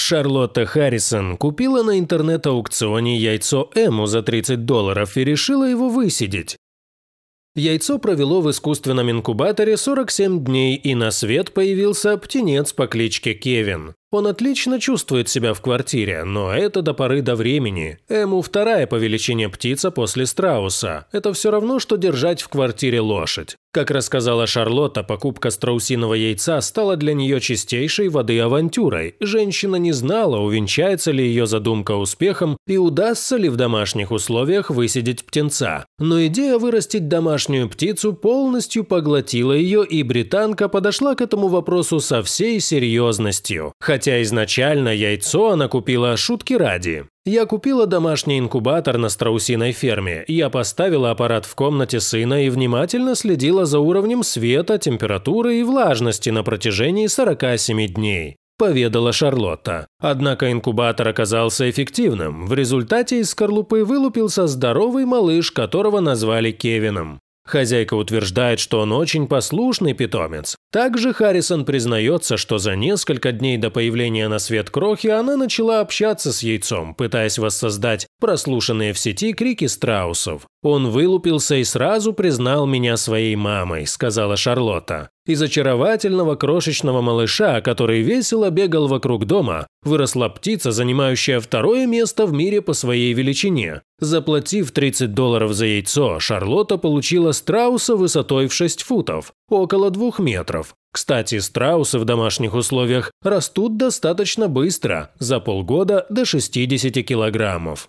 Шарлотта Харрисон купила на интернет-аукционе яйцо Эму за 30 долларов и решила его высидеть. Яйцо провело в искусственном инкубаторе 47 дней, и на свет появился птенец по кличке Кевин. Он отлично чувствует себя в квартире, но это до поры до времени. Эму вторая по величине птица после страуса. Это все равно, что держать в квартире лошадь. Как рассказала Шарлотта, покупка страусиного яйца стала для нее чистейшей воды авантюрой. Женщина не знала, увенчается ли ее задумка успехом и удастся ли в домашних условиях высидеть птенца. Но идея вырастить домашнюю птицу полностью поглотила ее, и британка подошла к этому вопросу со всей серьезностью. Хотя изначально яйцо она купила шутки ради. Я купила домашний инкубатор на страусиной ферме. Я поставила аппарат в комнате сына и внимательно следила за уровнем света, температуры и влажности на протяжении 47 дней поведала Шарлотта. Однако инкубатор оказался эффективным. В результате из скорлупы вылупился здоровый малыш, которого назвали Кевином. Хозяйка утверждает, что он очень послушный питомец. Также Харрисон признается, что за несколько дней до появления на свет крохи она начала общаться с яйцом, пытаясь воссоздать прослушанные в сети крики страусов. «Он вылупился и сразу признал меня своей мамой», – сказала Шарлотта. Из очаровательного крошечного малыша, который весело бегал вокруг дома, выросла птица, занимающая второе место в мире по своей величине. Заплатив 30 долларов за яйцо, Шарлотта получила страуса высотой в 6 футов, около 2 метров. Кстати, страусы в домашних условиях растут достаточно быстро, за полгода до 60 килограммов.